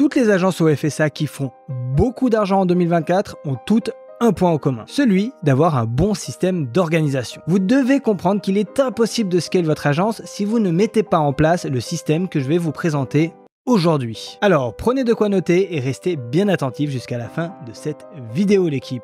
Toutes les agences au FSA qui font beaucoup d'argent en 2024 ont toutes un point en commun, celui d'avoir un bon système d'organisation. Vous devez comprendre qu'il est impossible de scaler votre agence si vous ne mettez pas en place le système que je vais vous présenter aujourd'hui. Alors prenez de quoi noter et restez bien attentifs jusqu'à la fin de cette vidéo l'équipe.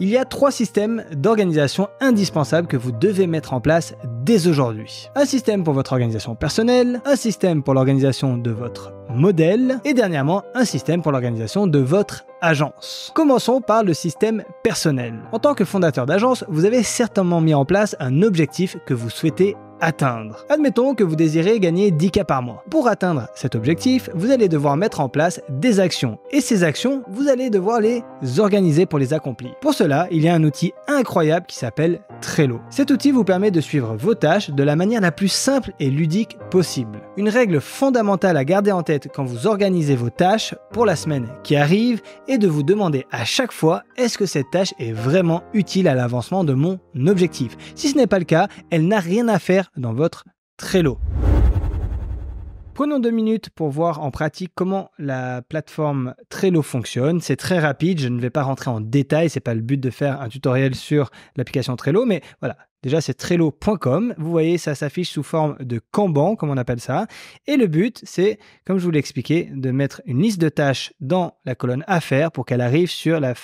Il y a trois systèmes d'organisation indispensables que vous devez mettre en place dès aujourd'hui. Un système pour votre organisation personnelle, un système pour l'organisation de votre modèle et dernièrement un système pour l'organisation de votre agence. Commençons par le système personnel. En tant que fondateur d'agence, vous avez certainement mis en place un objectif que vous souhaitez atteindre. Admettons que vous désirez gagner 10K par mois. Pour atteindre cet objectif, vous allez devoir mettre en place des actions. Et ces actions, vous allez devoir les organiser pour les accomplir. Pour cela, il y a un outil incroyable qui s'appelle Trello. Cet outil vous permet de suivre vos tâches de la manière la plus simple et ludique possible. Une règle fondamentale à garder en tête quand vous organisez vos tâches pour la semaine qui arrive est de vous demander à chaque fois est-ce que cette tâche est vraiment utile à l'avancement de mon objectif. Si ce n'est pas le cas, elle n'a rien à faire dans votre Trello. Prenons deux minutes pour voir en pratique comment la plateforme Trello fonctionne. C'est très rapide, je ne vais pas rentrer en détail, c'est pas le but de faire un tutoriel sur l'application Trello, mais voilà. Déjà, c'est trello.com. Vous voyez, ça s'affiche sous forme de Kanban, comme on appelle ça. Et le but, c'est, comme je vous l'ai expliqué, de mettre une liste de tâches dans la colonne faire pour qu'elle arrive sur la,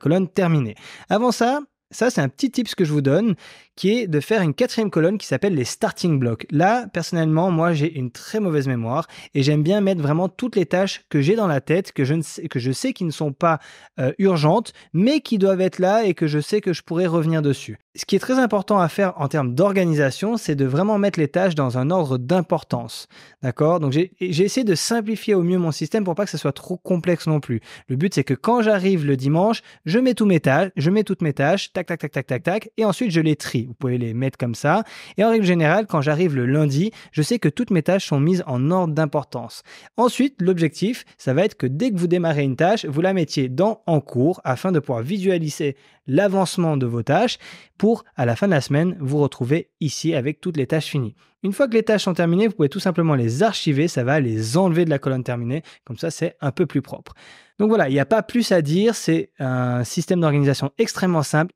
colonne Terminée. Avant ça, ça, c'est un petit tip que je vous donne qui est de faire une quatrième colonne qui s'appelle les starting blocks. Là, personnellement, moi, j'ai une très mauvaise mémoire et j'aime bien mettre vraiment toutes les tâches que j'ai dans la tête, que je, ne sais, que je sais qui ne sont pas euh, urgentes, mais qui doivent être là et que je sais que je pourrais revenir dessus. Ce qui est très important à faire en termes d'organisation, c'est de vraiment mettre les tâches dans un ordre d'importance. D'accord Donc j'ai essayé de simplifier au mieux mon système pour pas que ça soit trop complexe non plus. Le but c'est que quand j'arrive le dimanche, je mets tous mes tâches, je mets toutes mes tâches, tac tac tac tac tac tac, et ensuite je les trie vous pouvez les mettre comme ça. Et en règle générale, quand j'arrive le lundi, je sais que toutes mes tâches sont mises en ordre d'importance. Ensuite, l'objectif, ça va être que dès que vous démarrez une tâche, vous la mettiez dans en cours afin de pouvoir visualiser l'avancement de vos tâches pour, à la fin de la semaine, vous retrouver ici avec toutes les tâches finies. Une fois que les tâches sont terminées, vous pouvez tout simplement les archiver, ça va les enlever de la colonne terminée, comme ça c'est un peu plus propre. Donc voilà, il n'y a pas plus à dire, c'est un système d'organisation extrêmement simple,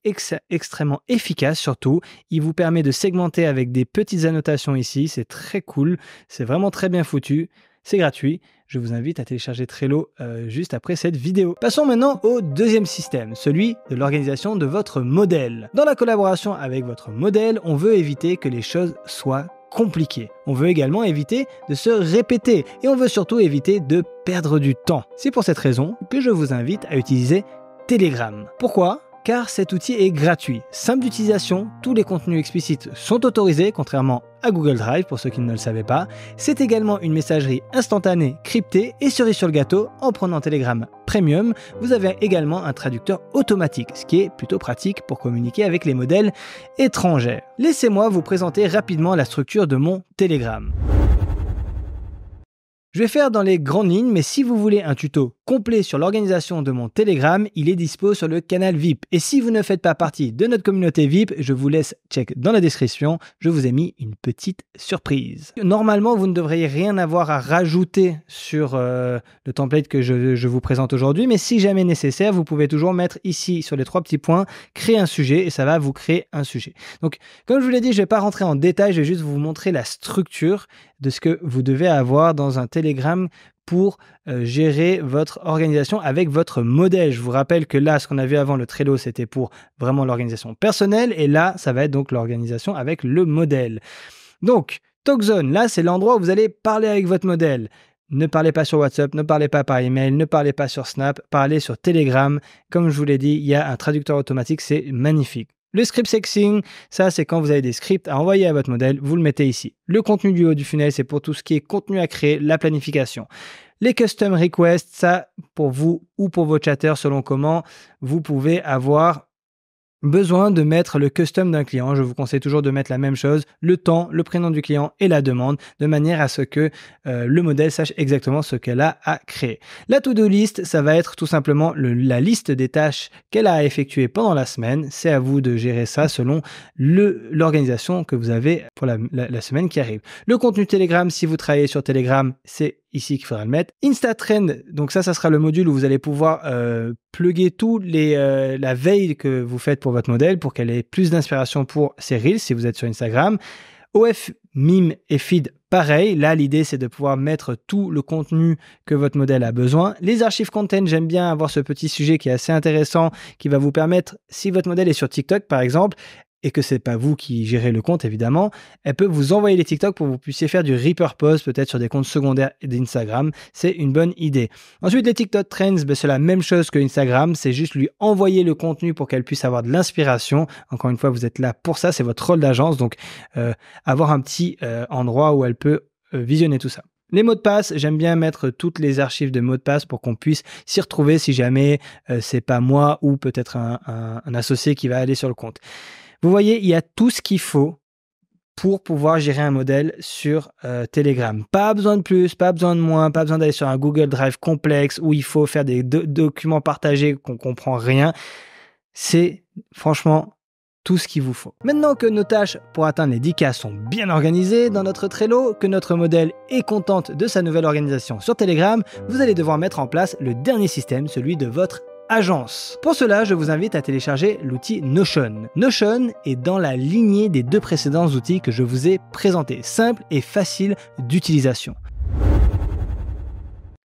extrêmement efficace surtout. Il vous permet de segmenter avec des petites annotations ici, c'est très cool, c'est vraiment très bien foutu, c'est gratuit je vous invite à télécharger Trello euh, juste après cette vidéo. Passons maintenant au deuxième système, celui de l'organisation de votre modèle. Dans la collaboration avec votre modèle, on veut éviter que les choses soient compliquées. On veut également éviter de se répéter et on veut surtout éviter de perdre du temps. C'est pour cette raison que je vous invite à utiliser Telegram. Pourquoi car cet outil est gratuit, simple d'utilisation, tous les contenus explicites sont autorisés, contrairement à Google Drive pour ceux qui ne le savaient pas. C'est également une messagerie instantanée, cryptée et cerise sur le gâteau, en prenant Telegram Premium, vous avez également un traducteur automatique, ce qui est plutôt pratique pour communiquer avec les modèles étrangers. Laissez-moi vous présenter rapidement la structure de mon Telegram. Je vais faire dans les grandes lignes, mais si vous voulez un tuto complet sur l'organisation de mon Telegram, il est dispo sur le canal VIP. Et si vous ne faites pas partie de notre communauté VIP, je vous laisse check dans la description, je vous ai mis une petite surprise. Normalement, vous ne devriez rien avoir à rajouter sur euh, le template que je, je vous présente aujourd'hui, mais si jamais nécessaire, vous pouvez toujours mettre ici sur les trois petits points, créer un sujet, et ça va vous créer un sujet. Donc, comme je vous l'ai dit, je ne vais pas rentrer en détail, je vais juste vous montrer la structure de ce que vous devez avoir dans un Telegram Telegram pour euh, gérer votre organisation avec votre modèle. Je vous rappelle que là, ce qu'on a vu avant, le Trello, c'était pour vraiment l'organisation personnelle, et là, ça va être donc l'organisation avec le modèle. Donc, TalkZone, là, c'est l'endroit où vous allez parler avec votre modèle. Ne parlez pas sur WhatsApp, ne parlez pas par email, ne parlez pas sur Snap, parlez sur Telegram. Comme je vous l'ai dit, il y a un traducteur automatique, c'est magnifique. Le script sexing, ça c'est quand vous avez des scripts à envoyer à votre modèle, vous le mettez ici. Le contenu du haut du funnel, c'est pour tout ce qui est contenu à créer, la planification. Les custom requests, ça pour vous ou pour vos chatters selon comment vous pouvez avoir Besoin de mettre le custom d'un client, je vous conseille toujours de mettre la même chose, le temps, le prénom du client et la demande, de manière à ce que euh, le modèle sache exactement ce qu'elle a à créer. La to-do list, ça va être tout simplement la liste des tâches qu'elle a à effectuer pendant la semaine. C'est à vous de gérer ça selon l'organisation que vous avez pour la, la semaine qui arrive. Le contenu Telegram, si vous travaillez sur Telegram, c'est ici qu'il faudra le mettre. Instatrend, donc ça, ça sera le module où vous allez pouvoir euh, plugger tout les, euh, la veille que vous faites pour votre modèle pour qu'elle ait plus d'inspiration pour ses reels si vous êtes sur Instagram. OF, mime et feed, pareil. Là, l'idée, c'est de pouvoir mettre tout le contenu que votre modèle a besoin. Les archives content, j'aime bien avoir ce petit sujet qui est assez intéressant, qui va vous permettre, si votre modèle est sur TikTok, par exemple, et que c'est pas vous qui gérez le compte évidemment, elle peut vous envoyer les TikTok pour que vous puissiez faire du Reaper post peut-être sur des comptes secondaires d'Instagram. C'est une bonne idée. Ensuite, les TikTok Trends, ben, c'est la même chose que Instagram, c'est juste lui envoyer le contenu pour qu'elle puisse avoir de l'inspiration. Encore une fois, vous êtes là pour ça, c'est votre rôle d'agence, donc euh, avoir un petit euh, endroit où elle peut euh, visionner tout ça. Les mots de passe, j'aime bien mettre toutes les archives de mots de passe pour qu'on puisse s'y retrouver si jamais ce c'est pas moi ou peut-être un, associé qui va aller sur le compte. Vous voyez, il y a tout ce qu'il faut pour pouvoir gérer un modèle sur euh, Telegram. Pas besoin de plus, pas besoin de moins, pas besoin d'aller sur un Google Drive complexe où il faut faire des documents partagés qu'on comprend rien. C'est franchement tout ce qu'il vous faut. Maintenant que nos tâches pour atteindre les 10K sont bien organisées dans notre Trello, que notre modèle est contente de sa nouvelle organisation sur Telegram, vous allez devoir mettre en place le dernier système, celui de votre agence. Pour cela, je vous invite à télécharger l'outil Notion. Notion est dans la lignée des deux précédents outils que je vous ai présentés, simple et facile d'utilisation.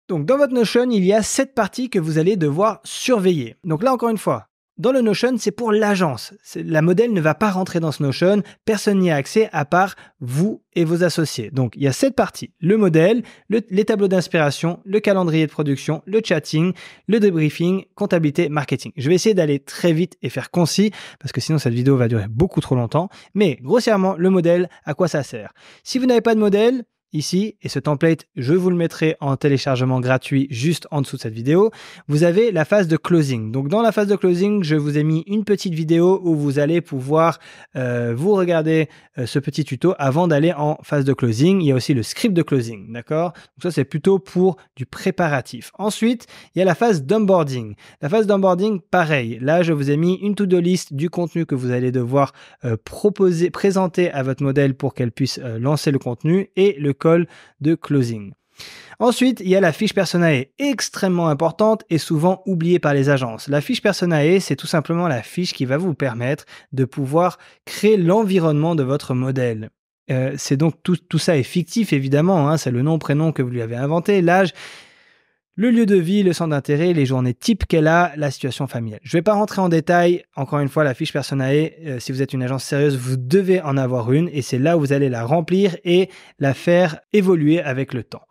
Donc dans votre Notion, il y a cette partie que vous allez devoir surveiller. Donc là encore une fois, dans le Notion, c'est pour l'agence. La modèle ne va pas rentrer dans ce Notion. Personne n'y a accès à part vous et vos associés. Donc, il y a cette partie. Le modèle, les tableaux d'inspiration, le calendrier de production, le chatting, le débriefing, comptabilité, marketing. Je vais essayer d'aller très vite et faire concis parce que sinon cette vidéo va durer beaucoup trop longtemps. Mais grossièrement, le modèle, à quoi ça sert? Si vous n'avez pas de modèle, ici, et ce template, je vous le mettrai en téléchargement gratuit juste en dessous de cette vidéo, vous avez la phase de closing. Donc dans la phase de closing, je vous ai mis une petite vidéo où vous allez pouvoir euh, vous regarder euh, ce petit tuto avant d'aller en phase de closing. Il y a aussi le script de closing, d'accord Donc ça, c'est plutôt pour du préparatif. Ensuite, il y a la phase d'onboarding. La phase d'onboarding, pareil. Là, je vous ai mis une to-do list du contenu que vous allez devoir euh, proposer, présenter à votre modèle pour qu'elle puisse lancer le contenu et le call de closing. Ensuite, il y a la fiche Personae, extrêmement importante et souvent oubliée par les agences. La fiche Personae, c'est tout simplement la fiche qui va vous permettre de pouvoir créer l'environnement de votre modèle. Euh, c'est donc tout, ça est fictif évidemment, hein, c'est le nom, prénom que vous lui avez inventé, l'âge, le lieu de vie, le centre d'intérêt, les journées type qu'elle a, la situation familiale. Je ne vais pas rentrer en détail, encore une fois, la fiche personnelle. Euh, si vous êtes une agence sérieuse, vous devez en avoir une et c'est là où vous allez la remplir et la faire évoluer avec le temps.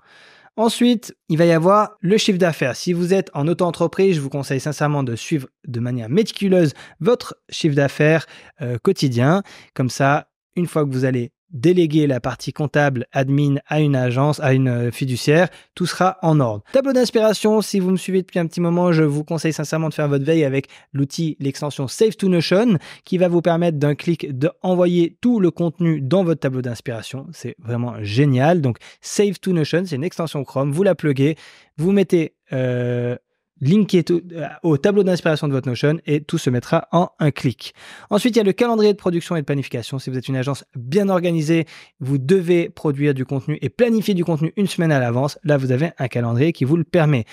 Ensuite, il va y avoir le chiffre d'affaires. Si vous êtes en auto-entreprise, je vous conseille sincèrement de suivre de manière méticuleuse votre chiffre d'affaires euh, quotidien. Comme ça, une fois que vous allez déléguer la partie comptable admin à une agence, à une euh, fiduciaire, tout sera en ordre. Tableau d'inspiration, si vous me suivez depuis un petit moment, je vous conseille sincèrement de faire votre veille avec l'outil, l'extension Save to Notion, qui va vous permettre d'un clic d'envoyer tout le contenu dans votre tableau d'inspiration. C'est vraiment génial. Donc Save to Notion, c'est une extension Chrome, vous la pluguez, vous mettez... Euh, est euh, au tableau d'inspiration de votre Notion et tout se mettra en un clic. Ensuite, il y a le calendrier de production et de planification. Si vous êtes une agence bien organisée, vous devez produire du contenu et planifier du contenu une semaine à l'avance. Là, vous avez un calendrier qui vous le permet.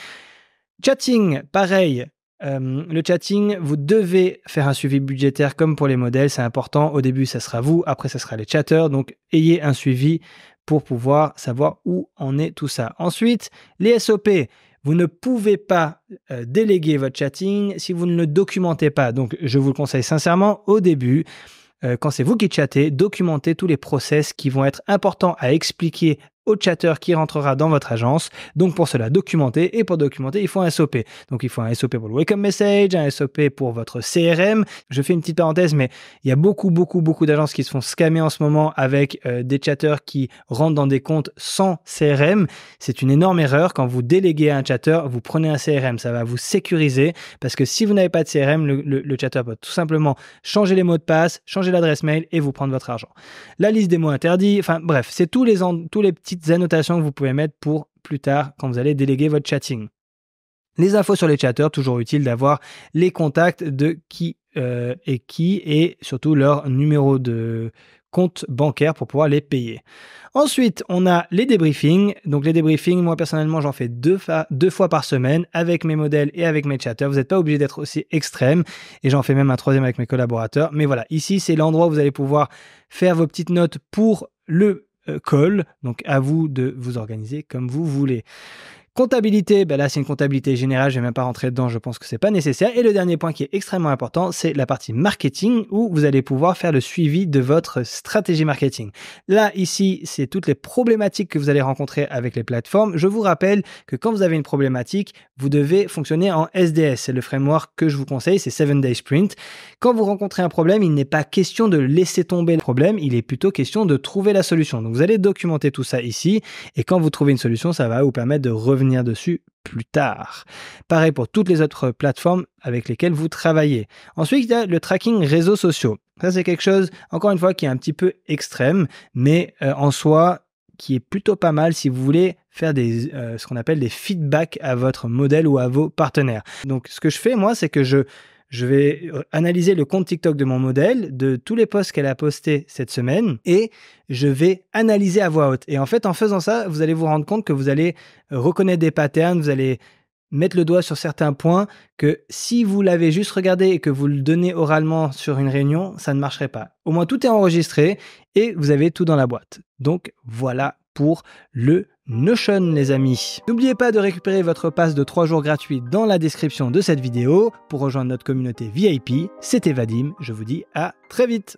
Chatting, pareil, euh, le chatting, vous devez faire un suivi budgétaire comme pour les modèles, c'est important. Au début, ça sera vous, après, ça sera les chatters. Donc, ayez un suivi pour pouvoir savoir où en est tout ça. Ensuite, les SOP. Vous ne pouvez pas euh, déléguer votre chatting si vous ne le documentez pas. Donc, je vous le conseille sincèrement au début. Euh, quand c'est vous qui chattez, documentez tous les process qui vont être importants à expliquer chatter qui rentrera dans votre agence. Donc pour cela, documenter. Et pour documenter, il faut un SOP. Donc il faut un SOP pour le welcome message, un SOP pour votre CRM. Je fais une petite parenthèse, mais il y a beaucoup, beaucoup, beaucoup d'agences qui se font scammer en ce moment avec euh, des chatters qui rentrent dans des comptes sans CRM. C'est une énorme erreur. Quand vous déléguez un chatter, vous prenez un CRM. Ça va vous sécuriser parce que si vous n'avez pas de CRM, le, chatter peut tout simplement changer les mots de passe, changer l'adresse mail et vous prendre votre argent. La liste des mots interdits, enfin bref, c'est tous les, tous les petits annotations que vous pouvez mettre pour plus tard quand vous allez déléguer votre chatting. Les infos sur les chatters, toujours utile d'avoir les contacts de qui euh, et qui et surtout leur numéro de compte bancaire pour pouvoir les payer. Ensuite, on a les débriefings. Donc les débriefings, moi personnellement, j'en fais deux, deux, fois par semaine avec mes modèles et avec mes chatters. Vous n'êtes pas obligé d'être aussi extrême. Et j'en fais même un troisième avec mes collaborateurs. Mais voilà, ici, c'est l'endroit où vous allez pouvoir faire vos petites notes pour le euh, call, Donc à vous de vous organiser comme vous voulez. Comptabilité, ben là c'est une comptabilité générale, je vais même pas rentrer dedans, je pense que c'est pas nécessaire. Et le dernier point qui est extrêmement important, c'est la partie marketing où vous allez pouvoir faire le suivi de votre stratégie marketing. Là ici, c'est toutes les problématiques que vous allez rencontrer avec les plateformes. Je vous rappelle que quand vous avez une problématique, vous devez fonctionner en SDS. C'est le framework que je vous conseille, c'est 7 Day Sprint. Quand vous rencontrez un problème, il n'est pas question de laisser tomber le problème, il est plutôt question de trouver la solution. Donc vous allez documenter tout ça ici et quand vous trouvez une solution, ça va vous permettre de revenir dessus plus tard. Pareil pour toutes les autres plateformes avec lesquelles vous travaillez. Ensuite, il y a le tracking réseaux sociaux. Ça, c'est quelque chose, encore une fois, qui est un petit peu extrême, mais euh, en soi, qui est plutôt pas mal si vous voulez faire des, euh, ce qu'on appelle des feedbacks à votre modèle ou à vos partenaires. Donc, ce que je fais, moi, c'est que je je vais euh, analyser le compte TikTok de mon modèle, de tous les posts qu'elle a postés cette semaine, et je vais analyser à voix haute. Et en fait, en faisant ça, vous allez vous rendre compte que vous allez euh, reconnaître des patterns, vous allez mettre le doigt sur certains points que si vous l'avez juste regardé et que vous le donnez oralement sur une réunion, ça ne marcherait pas. Au moins tout est enregistré et vous avez tout dans la boîte. Donc voilà pour le Notion les amis. N'oubliez pas de récupérer votre passe de 3 jours gratuit dans la description de cette vidéo pour rejoindre notre communauté VIP. C'était Vadim, je vous dis à très vite.